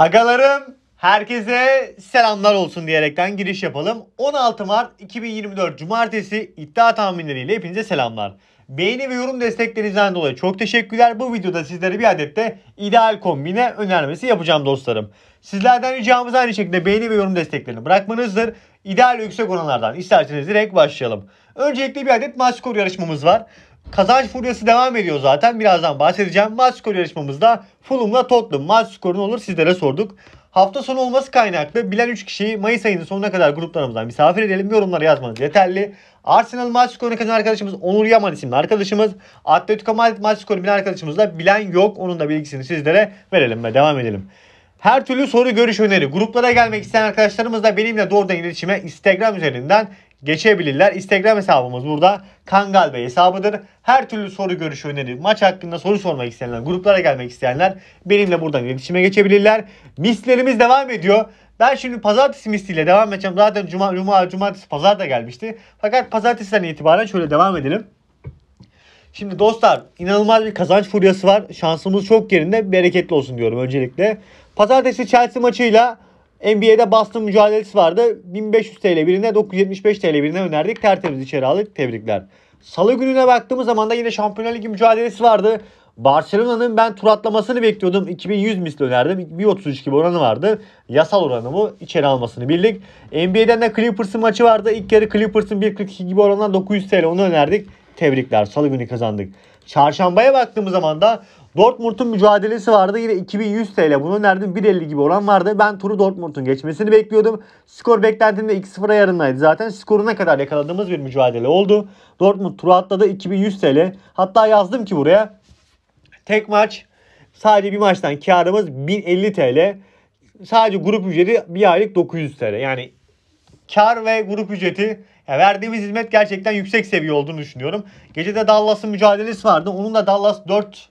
Agalarım herkese selamlar olsun diyerekten giriş yapalım. 16 Mart 2024 Cumartesi iddia tahminleriyle hepinize selamlar. Beğeni ve yorum desteklerinizden dolayı çok teşekkürler. Bu videoda sizlere bir adet de ideal kombine önermesi yapacağım dostlarım. Sizlerden ricamız aynı şekilde beğeni ve yorum desteklerini bırakmanızdır. İdeal yüksek oranlardan isterseniz direkt başlayalım. Öncelikle bir adet maskor yarışmamız var. Kazanç furyası devam ediyor zaten. Birazdan bahsedeceğim. Maç skoru yarışmamızda Fulham'la Tottenham. Maç skoru ne olur sizlere sorduk. Hafta sonu olması kaynaklı bilen 3 kişiyi Mayıs ayının sonuna kadar gruplarımızdan misafir edelim. yorumları yazmanız yeterli. Arsenal maç skorunu kazan arkadaşımız Onur Yaman isimli arkadaşımız. Atletico Madrid maç skorunu bilen arkadaşımızla bilen yok. Onun da bilgisini sizlere verelim ve devam edelim. Her türlü soru, görüş, öneri, gruplara gelmek isteyen arkadaşlarımız da benimle doğrudan iletişime Instagram üzerinden geçebilirler. Instagram hesabımız burada Kangal Bey hesabıdır. Her türlü soru görüşü öneri, maç hakkında soru sormak isteyenler, gruplara gelmek isteyenler benimle buradan iletişime geçebilirler. Mislerimiz devam ediyor. Ben şimdi pazartesi misliyle devam edeceğim. Zaten cuma, cuma, cumartesi, pazar da gelmişti. Fakat pazartesiden itibaren şöyle devam edelim. Şimdi dostlar inanılmaz bir kazanç furyası var. Şansımız çok yerinde. Bereketli olsun diyorum öncelikle. Pazartesi Chelsea maçıyla NBA'de Boston mücadelesi vardı. 1500 TL birine 975 TL birine önerdik. Tertemiz içeri aldık. Tebrikler. Salı gününe baktığımız zaman da yine Şampiyonlar Ligi mücadelesi vardı. Barcelona'nın ben tur atlamasını bekliyordum. 2100 misli önerdim. 1.33 gibi oranı vardı. Yasal oranı bu içeri almasını bildik. NBA'den de Clippers'ın maçı vardı. İlk yarı Clippers'ın 1.42 gibi oranından 900 TL onu önerdik. Tebrikler. Salı günü kazandık. Çarşambaya baktığımız zaman da Dortmund'un mücadelesi vardı. Yine 2100 TL. Bunu önerdim. 1.50 gibi olan vardı. Ben turu Dortmund'un geçmesini bekliyordum. Skor beklentimde 2-0'a yarınlaydı. Zaten skoruna kadar yakaladığımız bir mücadele oldu. Dortmund turu atladı. 2100 TL. Hatta yazdım ki buraya. Tek maç sadece bir maçtan karımız 1050 TL. Sadece grup ücreti bir aylık 900 TL. Yani kar ve grup ücreti ya verdiğimiz hizmet gerçekten yüksek seviye olduğunu düşünüyorum. de Dallas'ın mücadelesi vardı. Onun da Dallas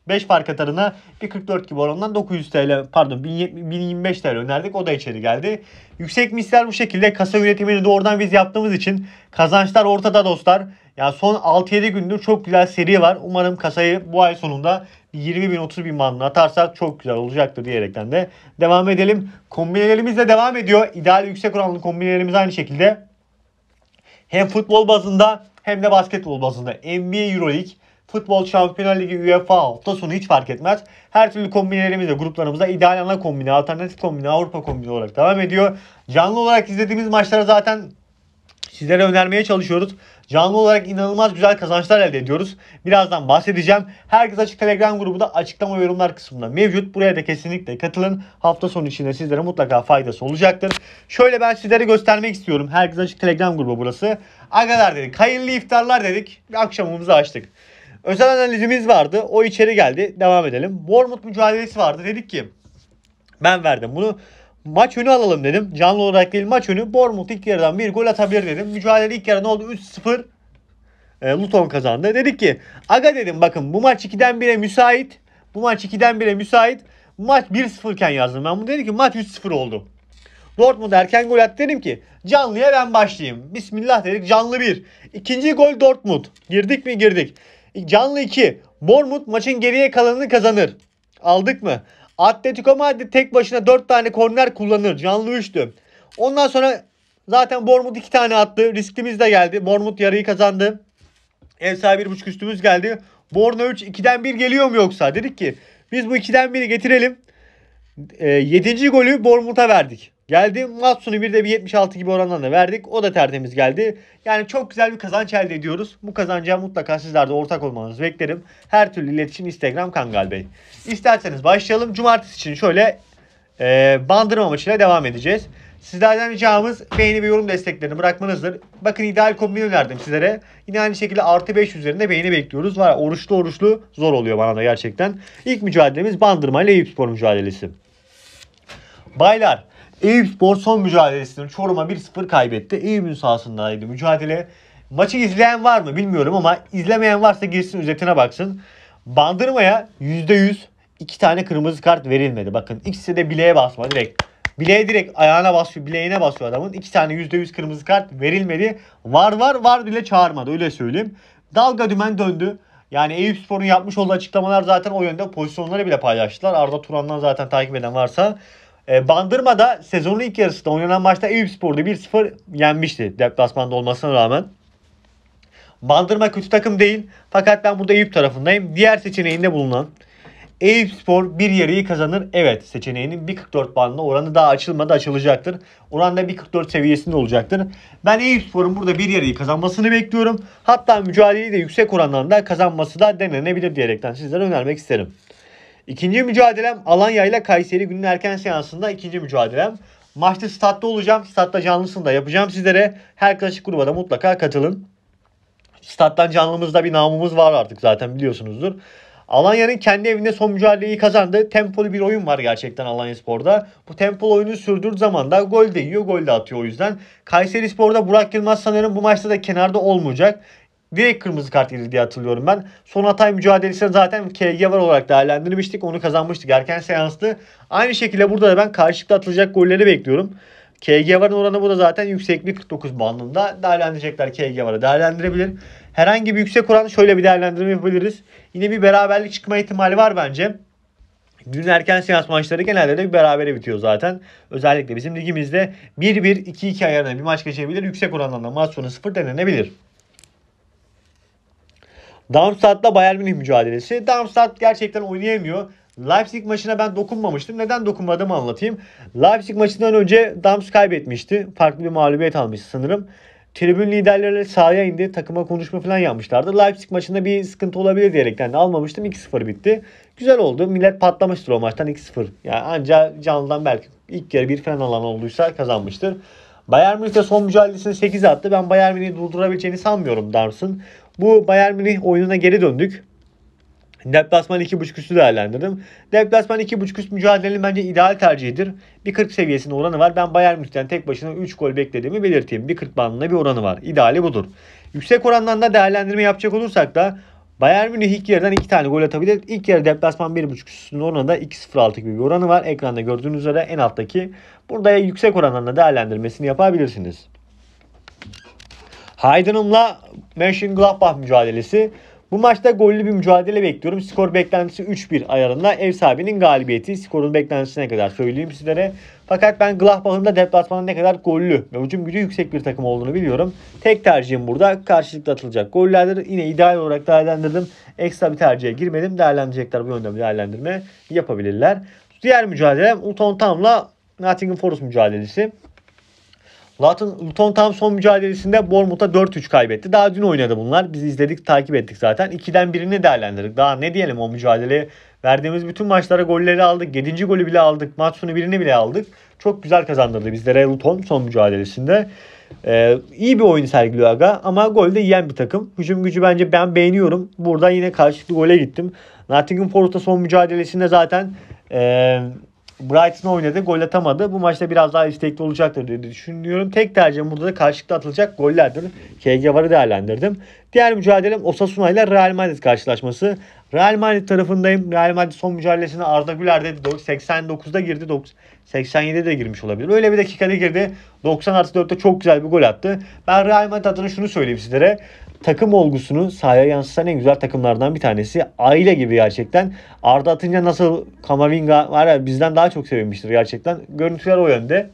4-5 fark atarına 1.44 gibi oranından 900 TL pardon 1025 TL önerdik. O da içeri geldi. Yüksek misler bu şekilde kasa yönetimini doğrudan biz yaptığımız için kazançlar ortada dostlar. Yani son 6-7 gündür çok güzel seri var. Umarım kasayı bu ay sonunda 20 bin 30 bin bandına atarsak çok güzel olacaktır diyerekten de devam edelim. Kombinelerimiz de devam ediyor. İdeal yüksek oranlı kombinelerimiz aynı şekilde. Hem futbol bazında hem de basketbol bazında. NBA Euroleague, Futbol Şampiyonlar Ligi UEFA hafta sonu hiç fark etmez. Her türlü kombinelerimizde gruplarımızda ideal ana kombine, alternatif kombine, Avrupa kombine olarak devam ediyor. Canlı olarak izlediğimiz maçlara zaten sizlere önermeye çalışıyoruz. Canlı olarak inanılmaz güzel kazançlar elde ediyoruz. Birazdan bahsedeceğim. Herkes Açık Telegram grubu da açıklama ve yorumlar kısmında mevcut. Buraya da kesinlikle katılın. Hafta sonu içinde sizlere mutlaka faydası olacaktır. Şöyle ben sizlere göstermek istiyorum. Herkes Açık Telegram grubu burası. Agalar dedik. Hayırlı iftarlar dedik. Akşamımızı açtık. Özel analizimiz vardı. O içeri geldi. Devam edelim. Bournemouth mücadelesi vardı. Dedik ki ben verdim bunu maç önü alalım dedim. Canlı olarak değil maç önü. Bournemouth ilk yarıdan bir gol atabilir dedim. Mücadele ilk yarı ne oldu? 3-0 e, Luton kazandı. Dedik ki aga dedim bakın bu maç 2'den 1'e müsait. Bu maç 2'den 1'e müsait. Maç 1-0 iken yazdım ben bunu. Dedi ki maç 3-0 oldu. Dortmund erken gol attı dedim ki canlıya ben başlayayım. Bismillah dedik canlı 1. İkinci gol Dortmund. Girdik mi girdik. Canlı 2. Bournemouth maçın geriye kalanını kazanır. Aldık mı? Atletico Madrid tek başına 4 tane korner kullanır. Canlı üçtü. Ondan sonra zaten Bournemouth 2 tane attı. riskimiz de geldi. Bournemouth yarıyı kazandı. Ev sahibi 1.5 üstümüz geldi. Borna 3 2'den 1 geliyor mu yoksa? Dedik ki biz bu 2'den 1'i getirelim. E, ee, 7. golü Bournemouth'a verdik. Geldi Matsun'u bir de bir 76 gibi orandan verdik. O da tertemiz geldi. Yani çok güzel bir kazanç elde ediyoruz. Bu kazanca mutlaka sizler de ortak olmanızı beklerim. Her türlü iletişim Instagram Kangal Bey. İsterseniz başlayalım. Cumartesi için şöyle e, bandırma maçıyla devam edeceğiz. Sizlerden ricamız beğeni ve yorum desteklerini bırakmanızdır. Bakın ideal kombin önerdim sizlere. Yine aynı şekilde artı 5 üzerinde beğeni bekliyoruz. Var oruçlu oruçlu zor oluyor bana da gerçekten. İlk mücadelemiz bandırma ile Eyüp Spor mücadelesi. Baylar Eyüp Spor son mücadelesini Çorum'a 1-0 kaybetti. Eyüp'ün sahasındaydı mücadele. Maçı izleyen var mı bilmiyorum ama izlemeyen varsa girsin özetine baksın. Bandırma'ya %100 iki tane kırmızı kart verilmedi. Bakın ikisi de bileğe basma direkt. Bileğe direkt ayağına basıyor, bileğine basıyor adamın. İki tane %100 kırmızı kart verilmedi. Var var var bile çağırmadı öyle söyleyeyim. Dalga dümen döndü. Yani Eyüp Spor'un yapmış olduğu açıklamalar zaten o yönde pozisyonları bile paylaştılar. Arda Turan'dan zaten takip eden varsa e, Bandırma'da sezonun ilk yarısında oynanan maçta Eyüp Spor'da 1-0 yenmişti deplasmanda olmasına rağmen. Bandırma kötü takım değil fakat ben burada Eyüp tarafındayım. Diğer seçeneğinde bulunan Eyüp Spor bir yarıyı kazanır. Evet seçeneğinin 1.44 bandında oranı daha açılmadı açılacaktır. Oran da 1.44 seviyesinde olacaktır. Ben Eyüp Spor'un burada bir yarıyı kazanmasını bekliyorum. Hatta mücadeleyi de yüksek oranlarında kazanması da denenebilir diyerekten sizlere önermek isterim. İkinci mücadelem Alanya ile Kayseri günün erken seansında ikinci mücadelem. Maçta statta olacağım. Statta canlısını da yapacağım sizlere. Her klasik gruba da mutlaka katılın. Stattan canlımızda bir namımız var artık zaten biliyorsunuzdur. Alanya'nın kendi evinde son mücadeleyi kazandı. Tempolu bir oyun var gerçekten Alanya Spor'da. Bu tempolu oyunu sürdürdüğü zaman da gol de yiyor, gol de atıyor o yüzden. Kayseri Spor'da Burak Yılmaz sanırım bu maçta da kenarda olmayacak direkt kırmızı kart yedi diye hatırlıyorum ben. Son hatay mücadelesinde zaten KG var olarak değerlendirmiştik. Onu kazanmıştık erken seanstı. Aynı şekilde burada da ben karşılıklı atılacak golleri bekliyorum. KG varın oranı burada zaten yüksek bir 49 bandında değerlendirecekler KG varı değerlendirebilir. Herhangi bir yüksek oran şöyle bir değerlendirme yapabiliriz. Yine bir beraberlik çıkma ihtimali var bence. Dün erken seans maçları genelde de bir berabere bitiyor zaten. Özellikle bizim ligimizde 1-1-2-2 ayarına bir maç geçebilir. Yüksek oranlarla maç sonu 0 denenebilir. Darmstadt'la Bayern Münih mücadelesi. Darmstadt gerçekten oynayamıyor. Leipzig maçına ben dokunmamıştım. Neden dokunmadım anlatayım. Leipzig maçından önce Dams kaybetmişti. Farklı bir mağlubiyet almıştı sanırım. Tribün liderleri sahaya indi. Takıma konuşma falan yapmışlardı. Leipzig maçında bir sıkıntı olabilir diyerekten de almamıştım. 2-0 bitti. Güzel oldu. Millet patlamıştır o maçtan 2-0. Yani ancak canlıdan belki ilk kere bir falan alan olduysa kazanmıştır. Bayern Münih de son mücadelesini 8 attı. Ben Bayern Münih'i durdurabileceğini sanmıyorum Darms'ın. Bu Bayern Münih oyununa geri döndük. Deplasman 2.5 üstü değerlendirdim. Deplasman 2.5 üst mücadelenin bence ideal tercihidir. Bir 40 seviyesinde oranı var. Ben Bayern Münih'ten tek başına 3 gol beklediğimi belirteyim. Bir 40 bandında bir oranı var. İdeali budur. Yüksek orandan da değerlendirme yapacak olursak da Bayern Münih ilk yarıdan 2 tane gol atabilir. İlk yarı deplasman 1.5 üstünün oranında 2.06 gibi bir oranı var. Ekranda gördüğünüz üzere en alttaki. Burada yüksek orandan da değerlendirmesini yapabilirsiniz. Heidenum'la Mönchengladbach mücadelesi. Bu maçta gollü bir mücadele bekliyorum. Skor beklentisi 3-1 ayarında. Ev sahibinin galibiyeti. Skorun beklentisine kadar söyleyeyim sizlere. Fakat ben Gladbach'ın da deplasmanda ne kadar gollü ve ucum gücü yüksek bir takım olduğunu biliyorum. Tek tercihim burada karşılıklı atılacak gollerdir. Yine ideal olarak değerlendirdim. Ekstra bir tercihe girmedim. Değerlendirecekler bu yönde değerlendirme yapabilirler. Diğer mücadelem Uton Tam'la Nottingham Forest mücadelesi. Luton, Luton tam son mücadelesinde Bournemouth'a 4-3 kaybetti. Daha dün oynadı bunlar. Biz izledik, takip ettik zaten. 2'den birini değerlendirdik. Daha ne diyelim o mücadeleye verdiğimiz bütün maçlara golleri aldık. 7. golü bile aldık. Maç sonu birini bile aldık. Çok güzel kazandırdı bizlere Luton son mücadelesinde. Ee, iyi bir oyun sergiliyor Aga ama gol de yiyen bir takım. Hücum gücü bence ben beğeniyorum. Burada yine karşılıklı gole gittim. Nottingham Forest'a son mücadelesinde zaten ee, Brighton oynadı. Gol atamadı. Bu maçta biraz daha istekli olacaktır diye düşünüyorum. Tek tercihim burada da karşılıklı atılacak gollerdir. KG varı değerlendirdim. Diğer mücadelem Osasuna ile Real Madrid karşılaşması. Real Madrid tarafındayım. Real Madrid son mücadelesini Arda Güler de 89'da girdi. 87'de de girmiş olabilir. Öyle bir dakikada girdi. 90 artı 4'te çok güzel bir gol attı. Ben Real Madrid adına şunu söyleyeyim sizlere. Takım olgusunu sahaya yansıtan en güzel takımlardan bir tanesi. Aile gibi gerçekten. Arda atınca nasıl Kamavinga var ya bizden daha çok sevinmiştir gerçekten. Görüntüler o yönde.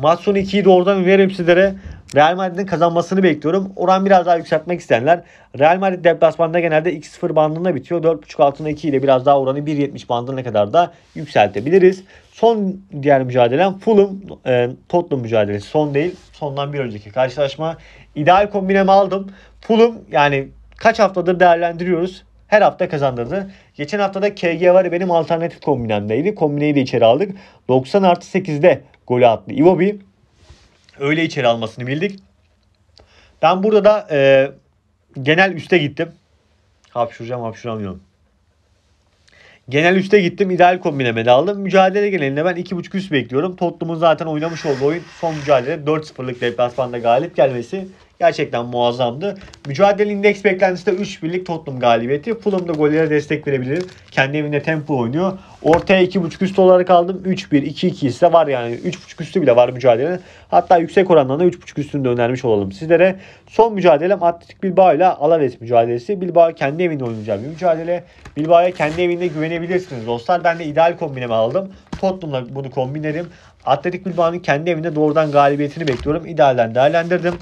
Maç sonu 2'yi de veririm sizlere. Real Madrid'in kazanmasını bekliyorum. Oran biraz daha yükseltmek isteyenler. Real Madrid deplasmanda genelde 2-0 bandında bitiyor. 4.5 altına 2 ile biraz daha oranı 1.70 bandına kadar da yükseltebiliriz. Son diğer mücadelem Fulham e, Tottenham mücadelesi. Son değil. Sondan bir önceki karşılaşma. İdeal kombinemi aldım. Fulham yani kaç haftadır değerlendiriyoruz. Her hafta kazandırdı. Geçen haftada KG var benim alternatif kombinemdeydi. Kombineyi de içeri aldık. 90 artı 8'de golü attı Iwobi. Öyle içeri almasını bildik. Ben burada da e, genel üste gittim. Hapşuracağım hapşuramıyorum. Genel üste gittim. ideal kombineme de aldım. Mücadele genelinde ben 2.5 üst bekliyorum. Tottenham'ın zaten oynamış olduğu oyun son mücadele 4-0'lık deplasmanda galip gelmesi gerçekten muazzamdı. Mücadele indeks beklentisi de 3 birlik Tottenham galibiyeti. Fulham da gollere destek verebilir. Kendi evinde tempo oynuyor. Ortaya 2.5 üst olarak aldım. 3-1, 2-2 ise var yani. 3.5 üstü bile var mücadele. Hatta yüksek oranlarında 3.5 üstünü de önermiş olalım sizlere. Son mücadelem Atletik Bilbao ile Alaves mücadelesi. Bilbao kendi evinde oynayacağı bir mücadele. Bilbao'ya kendi evinde güvenebilirsiniz dostlar. Ben de ideal kombinemi aldım. Tottenham'la bunu kombinledim. Atletik Bilbao'nun kendi evinde doğrudan galibiyetini bekliyorum. İdealden değerlendirdim.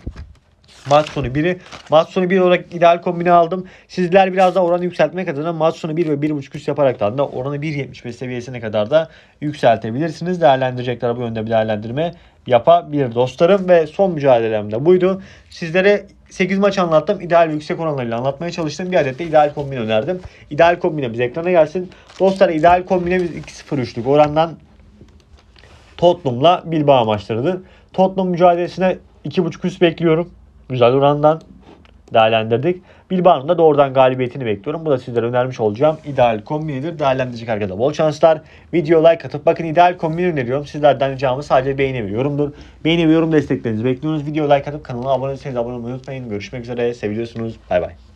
Maç sonu 1'i. Maç 1 olarak ideal kombine aldım. Sizler biraz daha oranı yükseltmek adına maç sonu 1 ve 1.5 üst yaparak da oranı 1.75 seviyesine kadar da yükseltebilirsiniz. Değerlendirecekler bu yönde bir değerlendirme yapabilir dostlarım ve son mücadelem de buydu. Sizlere 8 maç anlattım. İdeal yüksek oranlarıyla anlatmaya çalıştım. Bir adet de ideal kombine önerdim. İdeal biz ekrana gelsin. Dostlar ideal kombine biz 2-0-3'lük orandan Tottenham'la Bilbao maçlarıdır. Tottenham mücadelesine 2.5 üst bekliyorum güzel orandan değerlendirdik. Bilbao'nun da doğrudan galibiyetini bekliyorum. Bu da sizlere önermiş olacağım. İdeal kombinidir. Değerlendirecek arkada bol şanslar. Video like atıp bakın ideal kombini öneriyorum. Sizlerden ricamı sadece beğeni ve yorumdur. Beğeni ve yorum desteklerinizi bekliyoruz. Video like atıp kanala abone değilseniz abone olmayı unutmayın. Görüşmek üzere. Seviyorsunuz. Bay bay.